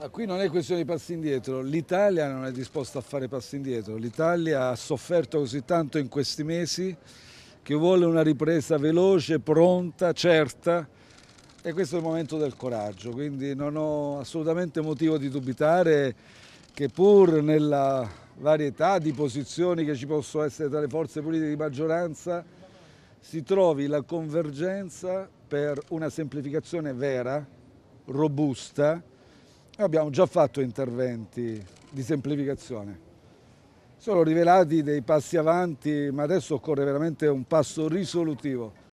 Ah, qui non è questione di passi indietro, l'Italia non è disposta a fare passi indietro, l'Italia ha sofferto così tanto in questi mesi che vuole una ripresa veloce, pronta, certa e questo è il momento del coraggio, quindi non ho assolutamente motivo di dubitare che pur nella varietà di posizioni che ci possono essere tra le forze politiche di maggioranza si trovi la convergenza per una semplificazione vera, robusta, noi abbiamo già fatto interventi di semplificazione, sono rivelati dei passi avanti, ma adesso occorre veramente un passo risolutivo.